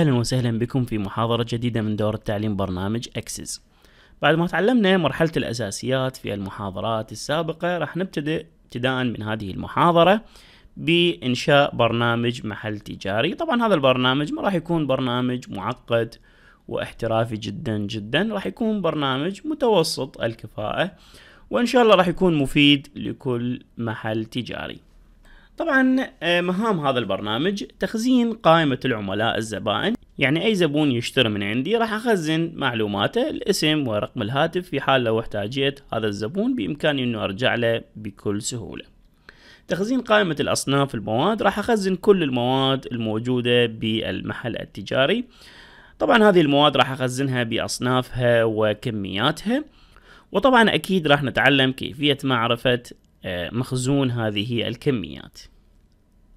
أهلا وسهلا بكم في محاضرة جديدة من دورة تعليم برنامج أكسس بعد ما تعلمنا مرحلة الأساسيات في المحاضرات السابقة راح نبتدئ ابتداء من هذه المحاضرة بإنشاء برنامج محل تجاري طبعا هذا البرنامج ما راح يكون برنامج معقد واحترافي جدا جدا راح يكون برنامج متوسط الكفاءة وإن شاء الله راح يكون مفيد لكل محل تجاري طبعا آه، مهام هذا البرنامج تخزين قائمة العملاء الزبائن يعني أي زبون يشتري من عندي راح أخزن معلوماته الاسم ورقم الهاتف في حال لو احتاجيت هذا الزبون بإمكاني أنه أرجع له بكل سهولة تخزين قائمة الأصناف المواد راح أخزن كل المواد الموجودة بالمحل التجاري طبعا هذه المواد راح أخزنها بأصنافها وكمياتها وطبعا أكيد راح نتعلم كيفية معرفة آه، مخزون هذه الكميات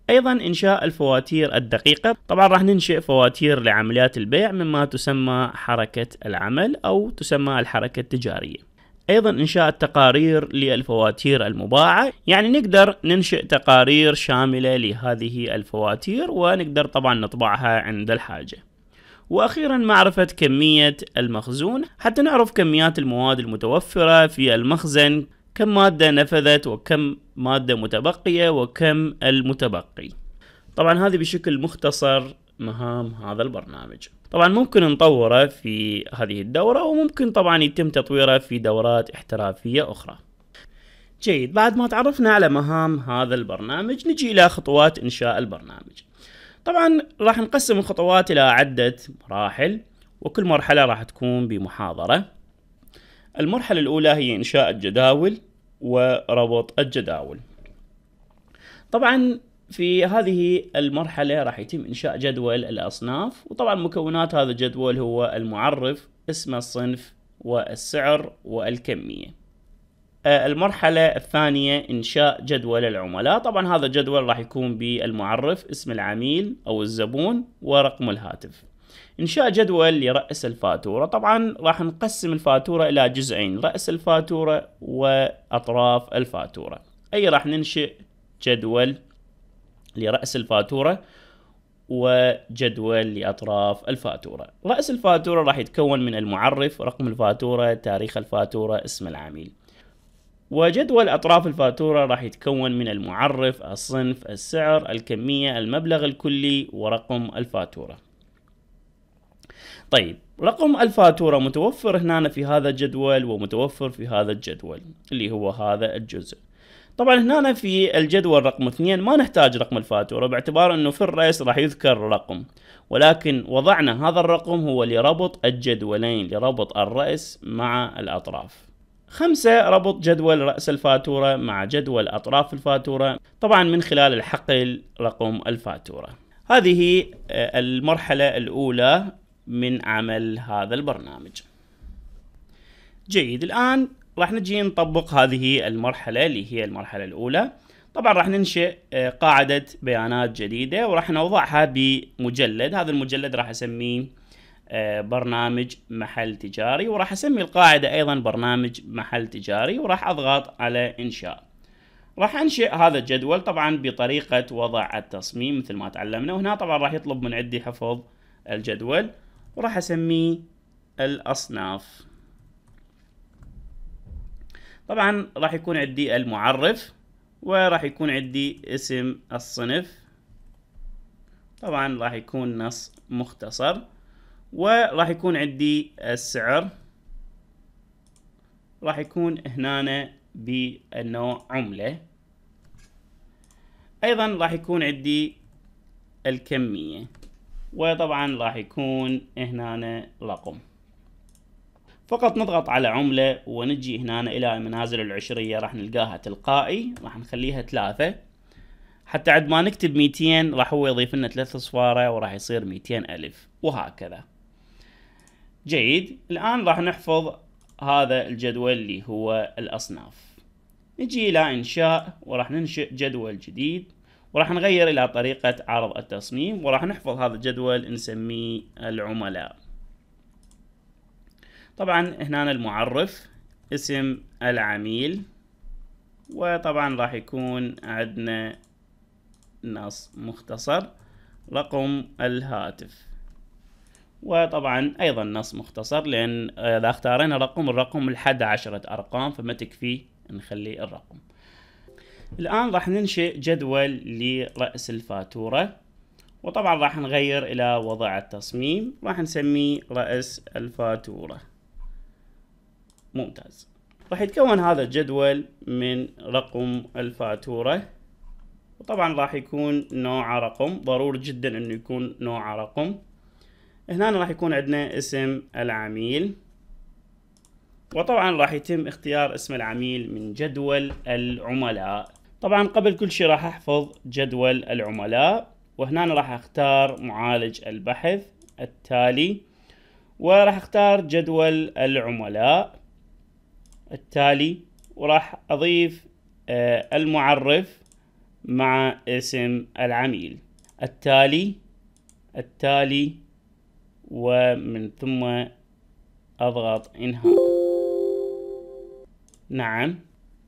ايضا انشاء الفواتير الدقيقه طبعا راح ننشئ فواتير لعمليات البيع مما تسمى حركه العمل او تسمى الحركه التجاريه ايضا انشاء التقارير للفواتير المباعه يعني نقدر ننشئ تقارير شامله لهذه الفواتير ونقدر طبعا نطبعها عند الحاجه واخيرا معرفه كميه المخزون حتى نعرف كميات المواد المتوفره في المخزن كم مادة نفذت وكم مادة متبقية وكم المتبقي طبعا هذه بشكل مختصر مهام هذا البرنامج طبعا ممكن نطوره في هذه الدورة وممكن طبعا يتم تطويره في دورات احترافية أخرى جيد بعد ما تعرفنا على مهام هذا البرنامج نجي إلى خطوات إنشاء البرنامج طبعا راح نقسم الخطوات إلى عدة مراحل وكل مرحلة راح تكون بمحاضرة المرحلة الأولى هي إنشاء الجداول وربط الجداول طبعا في هذه المرحلة راح يتم إنشاء جدول الأصناف وطبعا مكونات هذا الجدول هو المعرف اسم الصنف والسعر والكمية أه، المرحلة الثانية إنشاء جدول العملاء طبعا هذا الجدول راح يكون بالمعرف اسم العميل أو الزبون ورقم الهاتف إنشاء جدول لرأس الفاتورة طبعا راح نقسم الفاتورة إلى جزئين رأس الفاتورة وأطراف الفاتورة أي راح ننشئ جدول لرأس الفاتورة وجدول لأطراف الفاتورة رأس الفاتورة راح يتكون من المعرف رقم الفاتورة تاريخ الفاتورة اسم العميل وجدول أطراف الفاتورة راح يتكون من المعرف الصنف السعر الكمية المبلغ الكلي ورقم الفاتورة طيب رقم الفاتورة متوفر هنا في هذا الجدول ومتوفر في هذا الجدول اللي هو هذا الجزء طبعا هنا في الجدول رقم اثنين ما نحتاج رقم الفاتورة باعتبار انه في الرئيس راح يذكر رقم ولكن وضعنا هذا الرقم هو لربط الجدولين لربط الرأس مع الأطراف خمسة ربط جدول رأس الفاتورة مع جدول أطراف الفاتورة طبعا من خلال الحقل رقم الفاتورة هذه آه، المرحلة الأولى من عمل هذا البرنامج جيد الآن راح نجي نطبق هذه المرحلة اللي هي المرحلة الأولى طبعا راح ننشئ آه، قاعدة بيانات جديدة وراح نوضعها بمجلد هذا المجلد راح أسميه آه، برنامج محل تجاري وراح أسمي القاعدة أيضا برنامج محل تجاري وراح أضغط على إنشاء راح أنشئ هذا الجدول طبعا بطريقة وضع التصميم مثل ما تعلمنا وهنا طبعا راح يطلب من عندي حفظ الجدول وراح اسميه الاصناف طبعا راح يكون عندي المعرف وراح يكون عندي اسم الصنف طبعا راح يكون نص مختصر وراح يكون عندي السعر راح يكون هنا بالنوع عملة ايضا راح يكون عندي الكمية وطبعا راح يكون هنا رقم فقط نضغط على عملة ونجي هنا إلى المنازل العشرية راح نلقاها تلقائي راح نخليها ثلاثة حتى عد ما نكتب 200 راح هو يضيف لنا ثلاثة صفارة وراح يصير 200 ألف وهكذا جيد الآن راح نحفظ هذا الجدول اللي هو الأصناف نجي إلى إنشاء وراح ننشئ جدول جديد وراح نغير إلى طريقة عرض التصميم وراح نحفظ هذا الجدول نسميه العملاء طبعا هنا المعرف اسم العميل وطبعا راح يكون عندنا نص مختصر رقم الهاتف وطبعا ايضا نص مختصر لان اذا اختارينا رقم الرقم الحد عشرة ارقام فما تكفي نخلي الرقم الآن راح ننشئ جدول لرأس الفاتورة وطبعا راح نغير إلى وضع التصميم راح نسميه رأس الفاتورة ممتاز راح يتكون هذا الجدول من رقم الفاتورة وطبعا راح يكون نوع رقم ضروري جدا انه يكون نوع رقم هنا راح يكون عندنا اسم العميل وطبعا راح يتم اختيار اسم العميل من جدول العملاء طبعا قبل كل شيء راح احفظ جدول العملاء وهنا راح اختار معالج البحث التالي وراح اختار جدول العملاء التالي وراح اضيف آه، المعرف مع اسم العميل التالي التالي ومن ثم اضغط انهاء نعم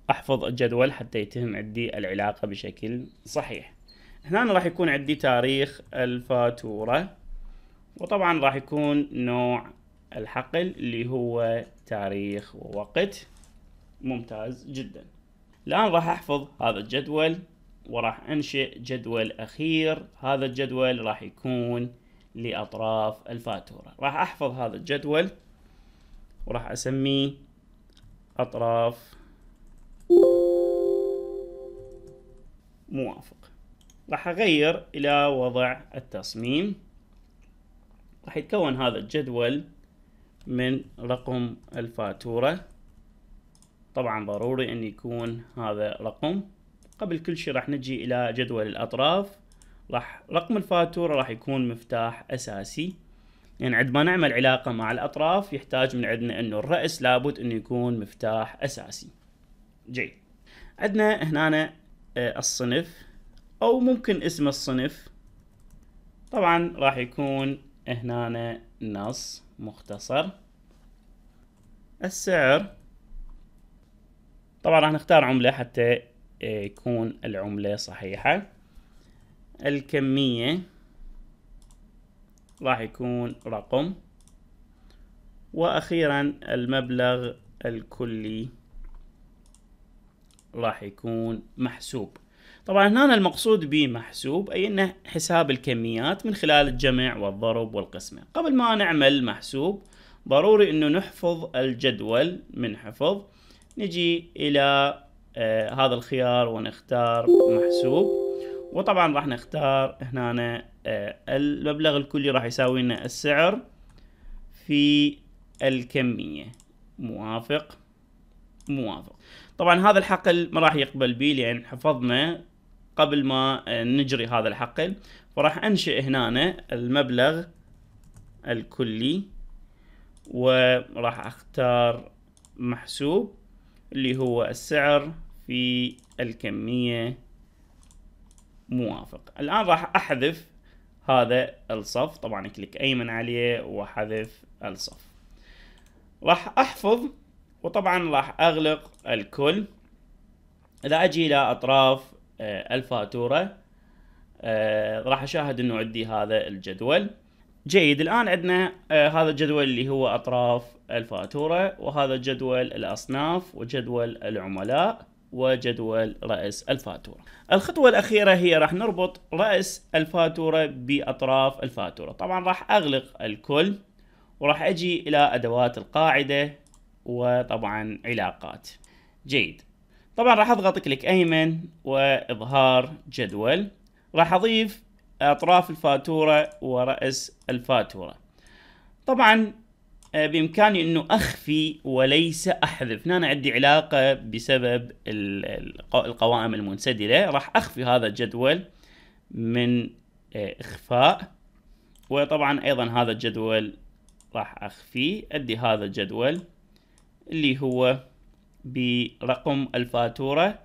احفظ الجدول حتى يتم عندي العلاقه بشكل صحيح هنا راح يكون عندي تاريخ الفاتوره وطبعا راح يكون نوع الحقل اللي هو تاريخ ووقت ممتاز جدا الآن راح أحفظ هذا الجدول وراح أنشئ جدول أخير هذا الجدول راح يكون لأطراف الفاتورة راح أحفظ هذا الجدول وراح أسميه أطراف موافق راح أغير إلى وضع التصميم راح يتكون هذا الجدول من رقم الفاتورة طبعا ضروري أن يكون هذا رقم قبل كل شيء راح نجي إلى جدول الأطراف راح رقم الفاتورة راح يكون مفتاح أساسي يعني عندما نعمل علاقة مع الأطراف يحتاج من عندنا أنه الرأس لابد أنه يكون مفتاح أساسي جيد عندنا هنا آه، الصنف او ممكن اسم الصنف طبعا راح يكون هنا نص مختصر السعر طبعا راح نختار عملة حتى آه، يكون العملة صحيحة الكمية راح يكون رقم واخيرا المبلغ الكلي راح يكون محسوب طبعا هنا المقصود به محسوب اي انه حساب الكميات من خلال الجمع والضرب والقسمه قبل ما نعمل محسوب ضروري انه نحفظ الجدول من حفظ نجي الى آه هذا الخيار ونختار محسوب وطبعا راح نختار هنا آه المبلغ الكلي راح يساوي لنا السعر في الكميه موافق مو موافق طبعا هذا الحقل ما راح يقبل بي لان حفظنا قبل ما نجري هذا الحقل فراح انشئ هنا المبلغ الكلي وراح اختار محسوب اللي هو السعر في الكمية موافق الآن راح أحذف هذا الصف طبعا كليك أيمن عليه وحذف الصف راح أحفظ وطبعا راح اغلق الكل اذا اجي الى اطراف آه، الفاتوره آه، راح اشاهد انه عندي هذا الجدول جيد الان عندنا آه، هذا الجدول اللي هو اطراف الفاتوره وهذا جدول الاصناف وجدول العملاء وجدول رأس الفاتورة الخطوة الأخيرة هي راح نربط رأس الفاتورة بأطراف الفاتورة طبعا راح أغلق الكل وراح أجي إلى أدوات القاعدة وطبعا علاقات جيد طبعا راح اضغط كليك ايمن واظهار جدول راح اضيف اطراف الفاتوره وراس الفاتوره طبعا آه، بامكاني انه اخفي وليس احذف هنا عندي علاقه بسبب القوائم المنسدله راح اخفي هذا الجدول من آه، اخفاء وطبعا ايضا هذا الجدول راح اخفيه ادي هذا الجدول اللي هو برقم الفاتورة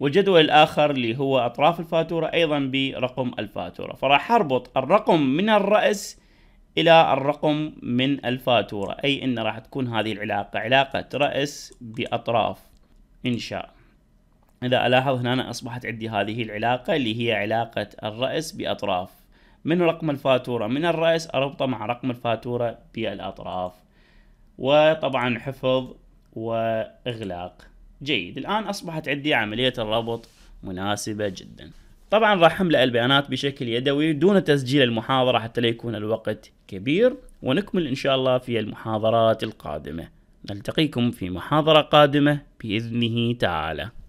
والجدول الآخر اللي هو أطراف الفاتورة أيضا برقم الفاتورة فراح أربط الرقم من الرأس إلى الرقم من الفاتورة أي أن راح تكون هذه العلاقة علاقة رأس بأطراف إنشاء إذا ألاحظ هنا أنا أصبحت عندي هذه العلاقة اللي هي علاقة الرأس بأطراف من رقم الفاتورة من الرأس أربطه مع رقم الفاتورة بالأطراف وطبعا حفظ واغلاق جيد الان اصبحت عندي عمليه الربط مناسبه جدا طبعا راح املا البيانات بشكل يدوي دون تسجيل المحاضره حتى لا يكون الوقت كبير ونكمل ان شاء الله في المحاضرات القادمه نلتقيكم في محاضره قادمه باذنه تعالى